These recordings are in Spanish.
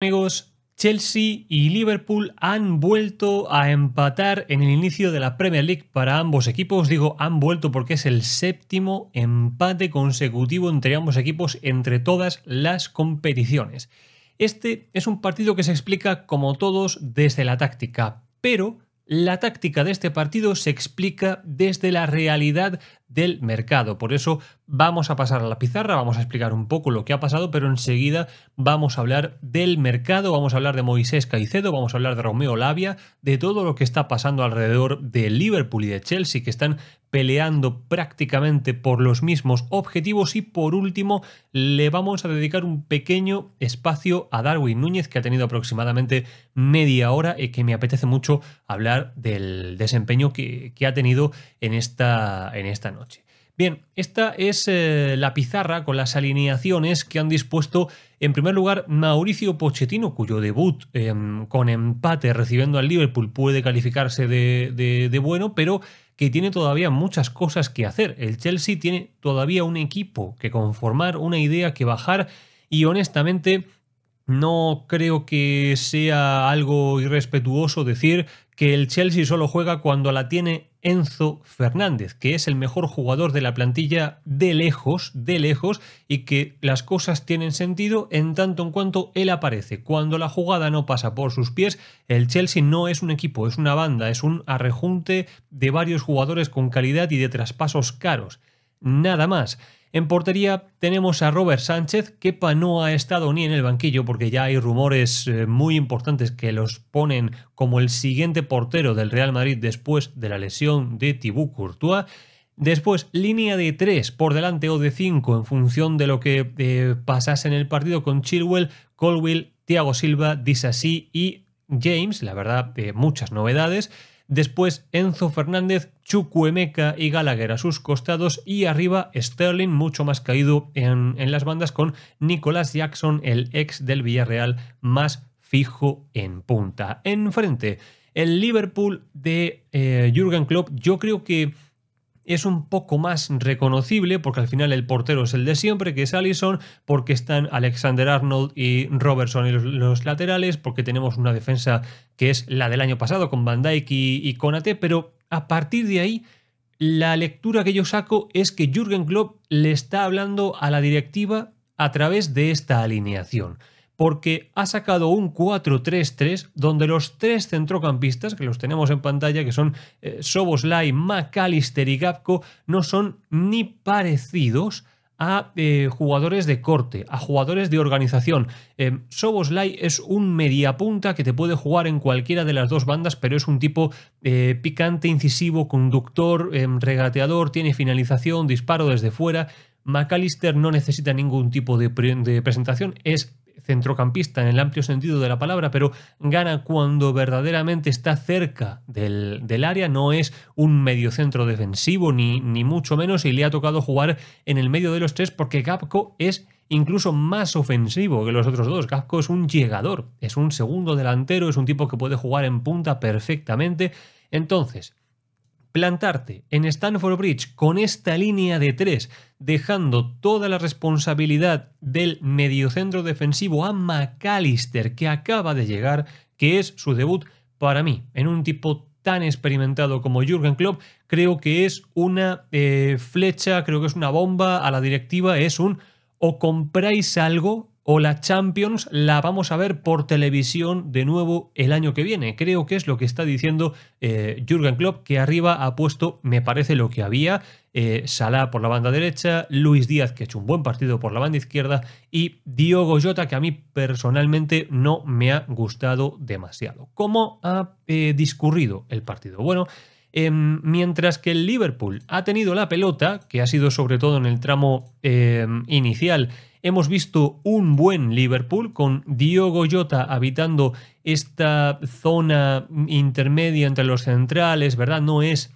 Amigos, Chelsea y Liverpool han vuelto a empatar en el inicio de la Premier League para ambos equipos. Digo han vuelto porque es el séptimo empate consecutivo entre ambos equipos entre todas las competiciones. Este es un partido que se explica como todos desde la táctica, pero la táctica de este partido se explica desde la realidad del mercado. Por eso vamos a pasar a la pizarra, vamos a explicar un poco lo que ha pasado, pero enseguida vamos a hablar del mercado, vamos a hablar de Moisés Caicedo, vamos a hablar de Romeo Labia, de todo lo que está pasando alrededor de Liverpool y de Chelsea, que están peleando prácticamente por los mismos objetivos y por último le vamos a dedicar un pequeño espacio a Darwin Núñez que ha tenido aproximadamente media hora y que me apetece mucho hablar del desempeño que, ha tenido en esta, en esta noche noche. Bien, esta es eh, la pizarra con las alineaciones que han dispuesto en primer lugar Mauricio Pochettino, cuyo debut em, con empate recibiendo al Liverpool puede calificarse de bueno, pero que tiene todavía muchas cosas que hacer. El Chelsea tiene todavía un equipo que conformar, una idea que bajar y honestamente... No creo que sea algo irrespetuoso decir que el Chelsea solo juega cuando la tiene Enzo Fernández, que es el mejor jugador de la plantilla de lejos, de lejos, y que las cosas tienen sentido en tanto en cuanto él aparece. Cuando la jugada no pasa por sus pies, el Chelsea no es un equipo, es una banda, es un arrejunte de varios jugadores con calidad y de traspasos caros. Nada más. En portería tenemos a Robert Sánchez. quepa no ha estado ni en el banquillo porque ya hay rumores eh, muy importantes que los ponen como el siguiente portero del Real Madrid después de la lesión de Thibaut Courtois. Después, línea de 3 por delante o de 5 en función de lo que eh, pasase en el partido con Chilwell, Colwell, Thiago Silva, Disasi y James. La verdad, eh, muchas novedades después Enzo Fernández, Chucuemeca y Gallagher a sus costados y arriba Sterling mucho más caído en, las bandas con Nicolás Jackson, el ex del Villarreal, más fijo en punta. Enfrente, el Liverpool de eh, Jürgen Klopp, yo creo que es un poco más reconocible porque al final el portero es el de siempre, que es Allison, porque están Alexander Arnold y Robertson en los, laterales, porque tenemos una defensa que es la del año pasado con Van Dijk y, y pero a partir de ahí la lectura que yo saco es que Jürgen Klopp le está hablando a la directiva a través de esta alineación porque ha sacado un 4-3-3 donde los tres centrocampistas, que los tenemos en pantalla, que son eh, Soboslai, McAllister y Gapco, no son ni parecidos a eh, jugadores de corte, a jugadores de organización. Eh, Soboslai es un mediapunta que te puede jugar en cualquiera de las dos bandas, pero es un tipo picante, incisivo, conductor, regateador, tiene finalización, disparo desde fuera. McAllister no necesita ningún tipo de, de presentación, es centrocampista en el amplio sentido de la palabra, pero gana cuando verdaderamente está cerca del, área, no es un mediocentro defensivo ni, ni mucho menos y le ha tocado jugar en el medio de los tres porque Gapco es incluso más ofensivo que los otros dos. Gapco es un llegador, es un segundo delantero, es un tipo que puede jugar en punta perfectamente. Entonces, plantarte en Stanford Bridge con esta línea de tres, dejando toda la responsabilidad del mediocentro defensivo a McAllister, que acaba de llegar, que es su debut para mí, en un tipo tan experimentado como Jürgen Klopp, creo que es una eh, flecha, creo que es una bomba a la directiva, es un o compráis algo o la Champions la vamos a ver por televisión de nuevo el año que viene. Creo que es lo que está diciendo Jurgen eh, Jürgen Klopp, que arriba ha puesto, me parece, lo que había. Eh, Salah por la banda derecha, Luis Díaz, que ha hecho un buen partido por la banda izquierda, y Diogo Jota, que a mí personalmente no me ha gustado demasiado. ¿Cómo ha eh, discurrido el partido? Bueno, Em, mientras que el Liverpool ha tenido la pelota, que ha sido sobre todo en el tramo em, inicial, hemos visto un buen Liverpool con Diogo Jota habitando esta zona intermedia entre los centrales, ¿verdad? No es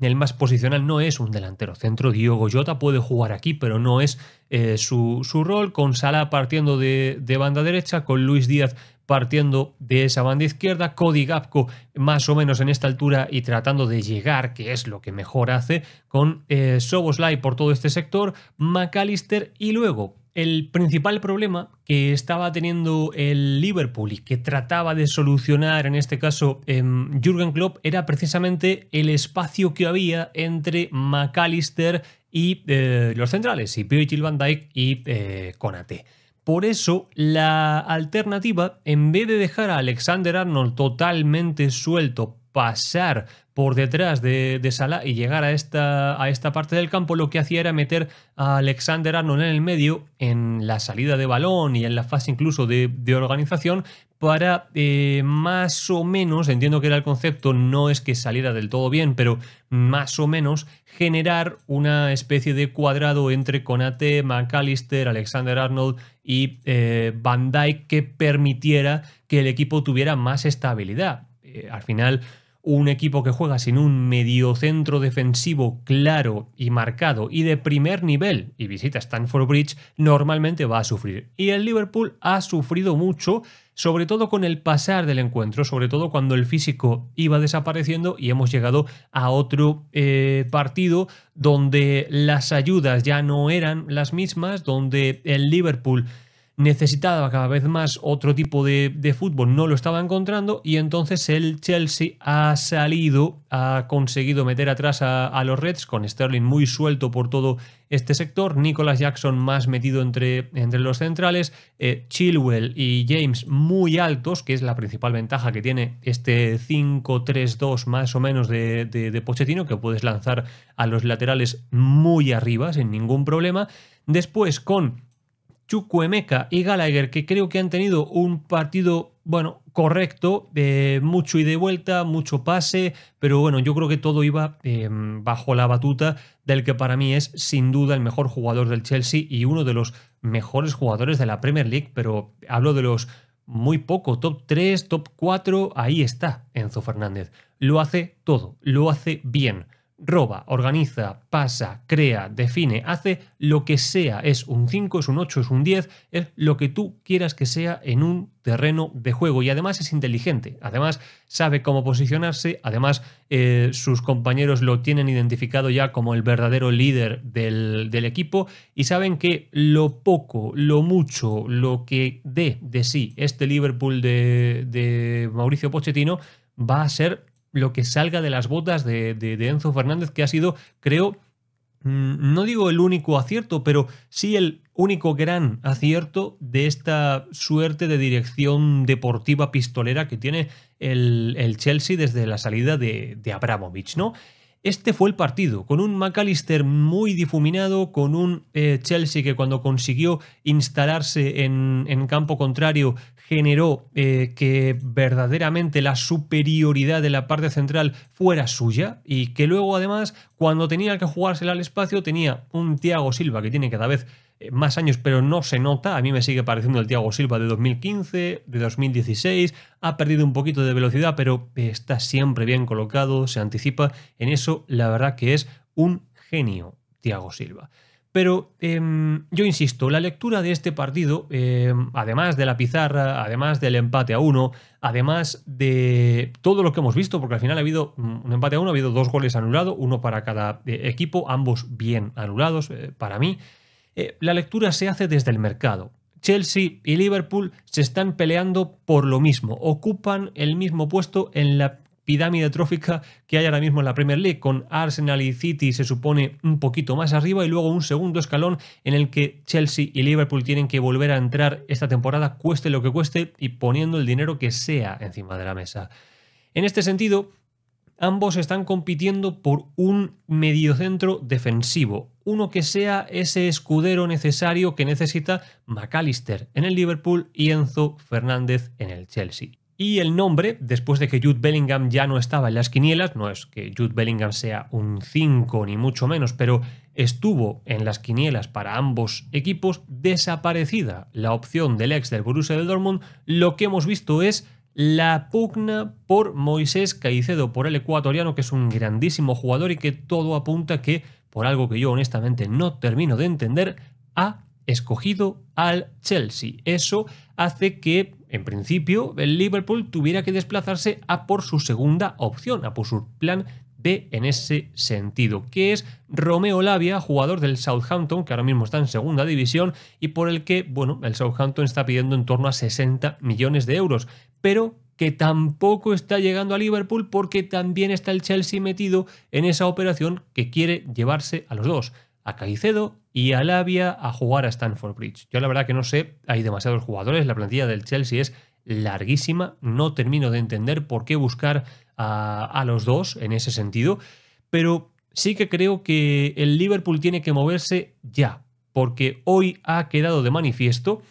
el más posicional no es un delantero centro. Diogo Jota puede jugar aquí, pero no es eh, su, rol. Con Salah partiendo de, de, banda derecha, con Luis Díaz partiendo de esa banda izquierda, Cody Gapco más o menos en esta altura y tratando de llegar, que es lo que mejor hace, con eh, Soboslai por todo este sector, McAllister y luego el principal problema que estaba teniendo el Liverpool y que trataba de solucionar en este caso em, Jürgen Klopp era precisamente el espacio que había entre McAllister y eh, los centrales, y Virgil van Dijk y Conate. Eh, Konate. Por eso, la alternativa, en vez de dejar a Alexander Arnold totalmente suelto, pasar por detrás de, Salah y llegar a esta, a esta parte del campo, lo que hacía era meter a Alexander Arnold en el medio, en la salida de balón y en la fase incluso de, organización, para eh, más o menos, entiendo que era el concepto, no es que saliera del todo bien, pero más o menos generar una especie de cuadrado entre Conate, McAllister, Alexander Arnold y eh, Van Dyke que permitiera que el equipo tuviera más estabilidad. Eh, al final, un equipo que juega sin un mediocentro defensivo claro y marcado y de primer nivel y visita Stanford Bridge normalmente va a sufrir. Y el Liverpool ha sufrido mucho, sobre todo con el pasar del encuentro, sobre todo cuando el físico iba desapareciendo y hemos llegado a otro eh, partido donde las ayudas ya no eran las mismas, donde el Liverpool necesitaba cada vez más otro tipo de, fútbol, no lo estaba encontrando y entonces el Chelsea ha salido, ha conseguido meter atrás a, los Reds con Sterling muy suelto por todo este sector, Nicholas Jackson más metido entre, entre los centrales, eh, Chilwell y James muy altos, que es la principal ventaja que tiene este 5-3-2 más o menos de, de, de Pochettino, que puedes lanzar a los laterales muy arriba sin ningún problema. Después con Chukwuemeka y Gallagher, que creo que han tenido un partido, bueno, correcto, de mucho y de vuelta, mucho pase, pero bueno, yo creo que todo iba em, bajo la batuta del que para mí es sin duda el mejor jugador del Chelsea y uno de los mejores jugadores de la Premier League, pero hablo de los muy poco, top 3, top 4, ahí está Enzo Fernández. Lo hace todo, lo hace bien roba, organiza, pasa, crea, define, hace lo que sea, es un 5, es un 8, es un 10, es lo que tú quieras que sea en un terreno de juego y además es inteligente, además sabe cómo posicionarse, además eh, sus compañeros lo tienen identificado ya como el verdadero líder del, equipo y saben que lo poco, lo mucho, lo que dé de sí este Liverpool de, de Mauricio Pochettino va a ser lo que salga de las botas de, de, Enzo Fernández, que ha sido, creo, mm, no digo el único acierto, pero sí el único gran acierto de esta suerte de dirección deportiva pistolera que tiene el, Chelsea desde la salida de, de Abramovich, ¿no? Este fue el partido, con un McAllister muy difuminado, con un eh, Chelsea que cuando consiguió instalarse en, campo contrario generó eh, que verdaderamente la superioridad de la parte central fuera suya y que luego además cuando tenía que jugársela al espacio tenía un Thiago Silva que tiene cada vez eh, más años, pero no se nota. A mí me sigue pareciendo el Tiago Silva de 2015, de 2016. Ha perdido un poquito de velocidad, pero está siempre bien colocado, se anticipa. En eso, la verdad que es un genio, Thiago Silva. Pero em, yo insisto, la lectura de este partido, em, además de la pizarra, además del empate a uno, además de todo lo que hemos visto, porque al final ha habido un empate a uno, ha habido dos goles anulados, uno para cada eh, equipo, ambos bien anulados eh, para mí. Eh, la lectura se hace desde el mercado. Chelsea y Liverpool se están peleando por lo mismo, ocupan el mismo puesto en la pirámide trófica que hay ahora mismo en la Premier League, con Arsenal y City se supone un poquito más arriba y luego un segundo escalón en el que Chelsea y Liverpool tienen que volver a entrar esta temporada, cueste lo que cueste y poniendo el dinero que sea encima de la mesa. En este sentido, ambos están compitiendo por un mediocentro defensivo, uno que sea ese escudero necesario que necesita McAllister en el Liverpool y Enzo Fernández en el Chelsea. Y el nombre, después de que Jude Bellingham ya no estaba en las quinielas, no es que Jude Bellingham sea un 5 ni mucho menos, pero estuvo en las quinielas para ambos equipos, desaparecida la opción del ex del Borussia Dortmund, lo que hemos visto es la pugna por Moisés Caicedo, por el ecuatoriano, que es un grandísimo jugador y que todo apunta que, por algo que yo honestamente no termino de entender, ha escogido al Chelsea. Eso hace que, en principio, el Liverpool tuviera que desplazarse a por su segunda opción, a por su plan ve en ese sentido, que es Romeo Lavia, jugador del Southampton, que ahora mismo está en segunda división y por el que, bueno, el Southampton está pidiendo en torno a 60 millones de euros, pero que tampoco está llegando a Liverpool porque también está el Chelsea metido en esa operación que quiere llevarse a los dos, a Caicedo y a Lavia a jugar a Stanford Bridge. Yo la verdad que no sé, hay demasiados jugadores, la plantilla del Chelsea es larguísima, no termino de entender por qué buscar a, los dos en ese sentido, pero sí que creo que el Liverpool tiene que moverse ya, porque hoy ha quedado de manifiesto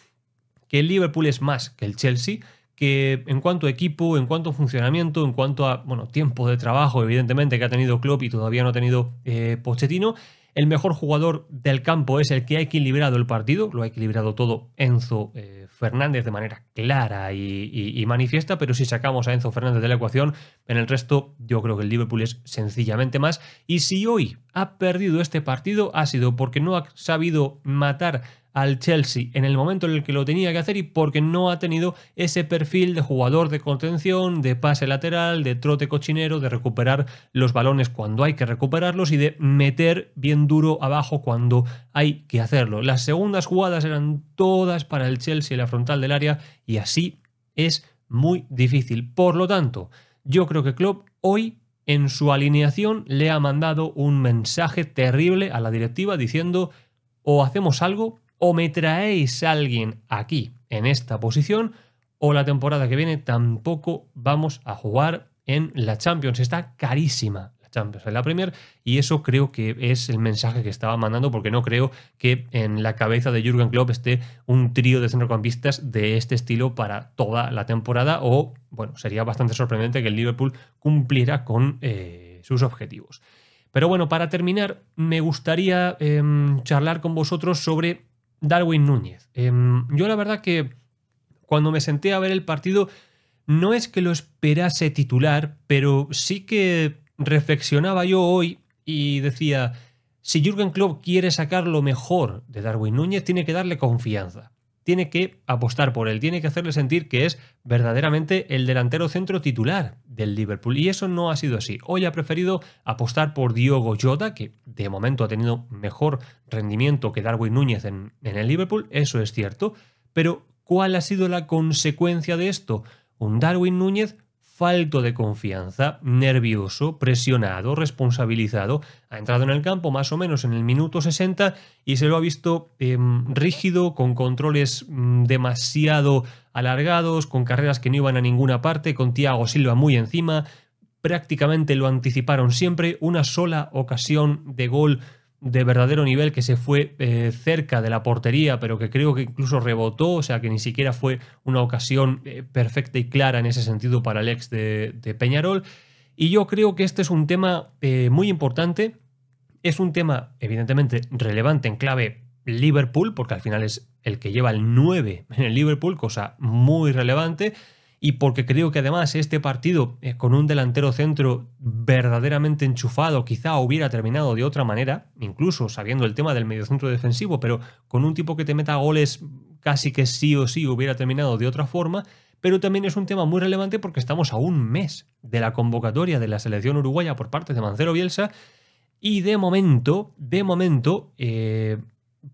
que el Liverpool es más que el Chelsea, que en cuanto a equipo, en cuanto a funcionamiento, en cuanto a bueno, tiempo de trabajo, evidentemente, que ha tenido Klopp y todavía no ha tenido eh, Pochettino, el mejor jugador del campo es el que ha equilibrado el partido, lo ha equilibrado todo Enzo eh, Fernández de manera clara y, manifiesta, pero si sacamos a Enzo Fernández de la ecuación, en el resto yo creo que el Liverpool es sencillamente más. Y si hoy ha perdido este partido ha sido porque no ha sabido matar al Chelsea en el momento en el que lo tenía que hacer y porque no ha tenido ese perfil de jugador de contención, de pase lateral, de trote cochinero, de recuperar los balones cuando hay que recuperarlos y de meter bien duro abajo cuando hay que hacerlo. Las segundas jugadas eran todas para el Chelsea en la frontal del área y así es muy difícil. Por lo tanto, yo creo que Klopp hoy en su alineación le ha mandado un mensaje terrible a la directiva diciendo o hacemos algo o me traéis a alguien aquí, en esta posición, o la temporada que viene tampoco vamos a jugar en la Champions. Está carísima la Champions la Premier y eso creo que es el mensaje que estaba mandando porque no creo que en la cabeza de Jürgen Klopp esté un trío de centrocampistas de este estilo para toda la temporada o, bueno, sería bastante sorprendente que el Liverpool cumpliera con eh, sus objetivos. Pero bueno, para terminar, me gustaría em, charlar con vosotros sobre Darwin Núñez. Em, yo la verdad que cuando me senté a ver el partido, no es que lo esperase titular, pero sí que reflexionaba yo hoy y decía, si Jürgen Klopp quiere sacar lo mejor de Darwin Núñez, tiene que darle confianza tiene que apostar por él, tiene que hacerle sentir que es verdaderamente el delantero centro titular del Liverpool. Y eso no ha sido así. Hoy ha preferido apostar por Diogo Jota, que de momento ha tenido mejor rendimiento que Darwin Núñez en, en el Liverpool, eso es cierto. Pero, ¿cuál ha sido la consecuencia de esto? Un Darwin Núñez falto de confianza, nervioso, presionado, responsabilizado. Ha entrado en el campo más o menos en el minuto 60 y se lo ha visto em, rígido, con controles mm, demasiado alargados, con carreras que no iban a ninguna parte, con Tiago Silva muy encima. Prácticamente lo anticiparon siempre, una sola ocasión de gol de verdadero nivel que se fue eh, cerca de la portería, pero que creo que incluso rebotó, o sea que ni siquiera fue una ocasión eh, perfecta y clara en ese sentido para el ex de, Peñarol. Y yo creo que este es un tema eh, muy importante, es un tema evidentemente relevante en clave Liverpool, porque al final es el que lleva el 9 en el Liverpool, cosa muy relevante y porque creo que además este partido eh, con un delantero centro verdaderamente enchufado quizá hubiera terminado de otra manera, incluso sabiendo el tema del mediocentro defensivo, pero con un tipo que te meta goles casi que sí o sí hubiera terminado de otra forma, pero también es un tema muy relevante porque estamos a un mes de la convocatoria de la selección uruguaya por parte de Mancero Bielsa y de momento, de momento, eh,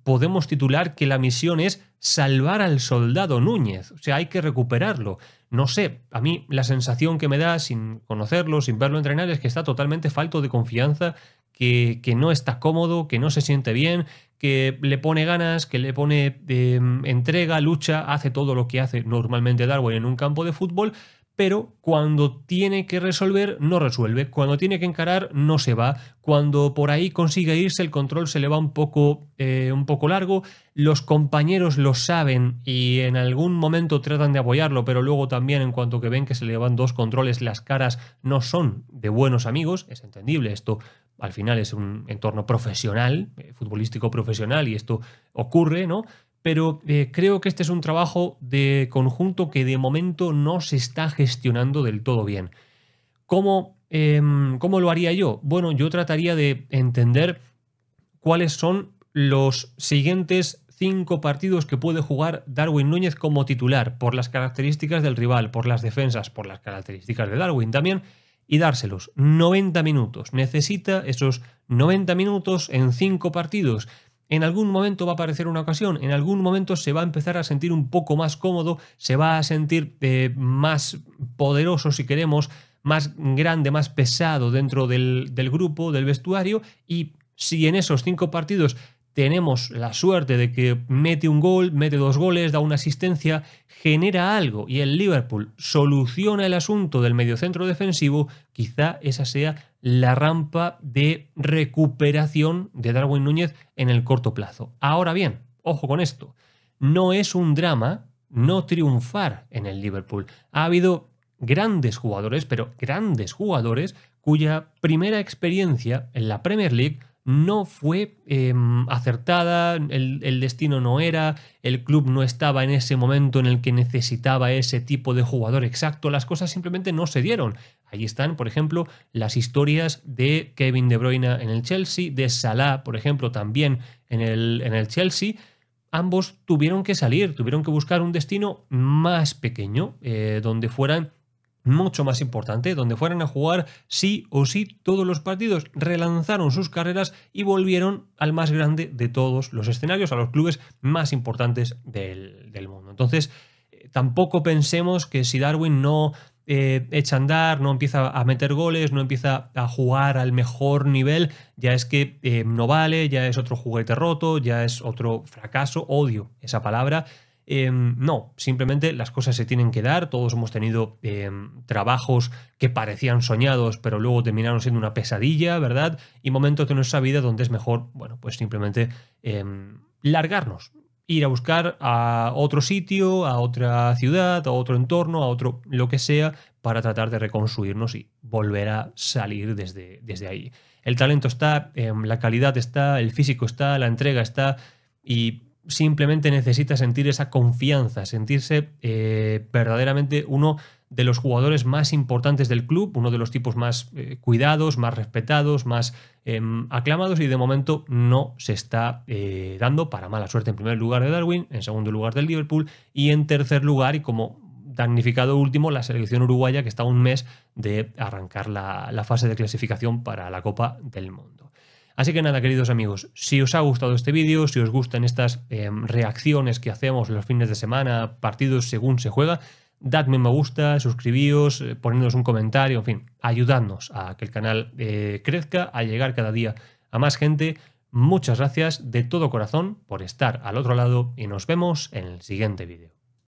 podemos titular que la misión es salvar al soldado Núñez, o sea, hay que recuperarlo no sé, a mí la sensación que me da sin conocerlo, sin verlo entrenar, es que está totalmente falto de confianza, que, que no está cómodo, que no se siente bien, que le pone ganas, que le pone em, entrega, lucha, hace todo lo que hace normalmente Darwin en un campo de fútbol, pero cuando tiene que resolver no resuelve, cuando tiene que encarar no se va, cuando por ahí consigue irse el control se le va un poco, eh, un poco largo, los compañeros lo saben y en algún momento tratan de apoyarlo, pero luego también en cuanto que ven que se le van dos controles las caras no son de buenos amigos, es entendible esto. Al final es un entorno profesional, eh, futbolístico profesional, y esto ocurre, ¿no? pero eh, creo que este es un trabajo de conjunto que de momento no se está gestionando del todo bien. ¿Cómo, em, cómo lo haría yo? Bueno, yo trataría de entender cuáles son los siguientes cinco partidos que puede jugar Darwin Núñez como titular, por las características del rival, por las defensas, por las características de Darwin también, y dárselos 90 minutos. Necesita esos 90 minutos en cinco partidos en algún momento va a aparecer una ocasión, en algún momento se va a empezar a sentir un poco más cómodo, se va a sentir eh, más poderoso si queremos, más grande, más pesado dentro del, del grupo, del vestuario y si en esos cinco partidos tenemos la suerte de que mete un gol, mete dos goles, da una asistencia, genera algo y el Liverpool soluciona el asunto del mediocentro defensivo, quizá esa sea la rampa de recuperación de Darwin Núñez en el corto plazo. Ahora bien, ojo con esto, no es un drama no triunfar en el Liverpool. Ha habido grandes jugadores, pero grandes jugadores cuya primera experiencia en la Premier League no fue em, acertada, el, destino no era, el club no estaba en ese momento en el que necesitaba ese tipo de jugador exacto, las cosas simplemente no se dieron. Ahí están, por ejemplo, las historias de Kevin De Bruyne en el Chelsea, de Salah, por ejemplo, también en el, en el Chelsea. Ambos tuvieron que salir, tuvieron que buscar un destino más pequeño, eh, donde fueran mucho más importante, donde fueran a jugar sí o sí todos los partidos, relanzaron sus carreras y volvieron al más grande de todos los escenarios, a los clubes más importantes del, mundo. Entonces, eh, tampoco pensemos que si Darwin no eh, echa a andar, no empieza a meter goles, no empieza a jugar al mejor nivel, ya es que eh, no vale, ya es otro juguete roto, ya es otro fracaso, odio esa palabra, Em, no, simplemente las cosas se tienen que dar. Todos hemos tenido em, trabajos que parecían soñados, pero luego terminaron siendo una pesadilla, ¿verdad? Y momentos de nuestra vida donde es mejor, bueno, pues simplemente em, largarnos, ir a buscar a otro sitio, a otra ciudad, a otro entorno, a otro lo que sea, para tratar de reconstruirnos y volver a salir desde, desde ahí. El talento está, la calidad está, el físico está, la entrega está. Y simplemente necesita sentir esa confianza, sentirse eh, verdaderamente uno de los jugadores más importantes del club, uno de los tipos más eh, cuidados, más respetados, más em, aclamados y de momento no se está eh, dando para mala suerte en primer lugar de Darwin, en segundo lugar del Liverpool y en tercer lugar y como damnificado último la selección uruguaya que está a un mes de arrancar la fase de clasificación para la Copa del Mundo. Así que nada, queridos amigos, si os ha gustado este vídeo, si os gustan estas em, reacciones que hacemos los fines de semana, partidos según se juega, dadme me gusta, suscribíos, eh, ponednos un comentario, en fin, ayudadnos a que el canal eh, crezca, a llegar cada día a más gente. Muchas gracias de todo corazón por estar al otro lado y nos vemos en el siguiente vídeo.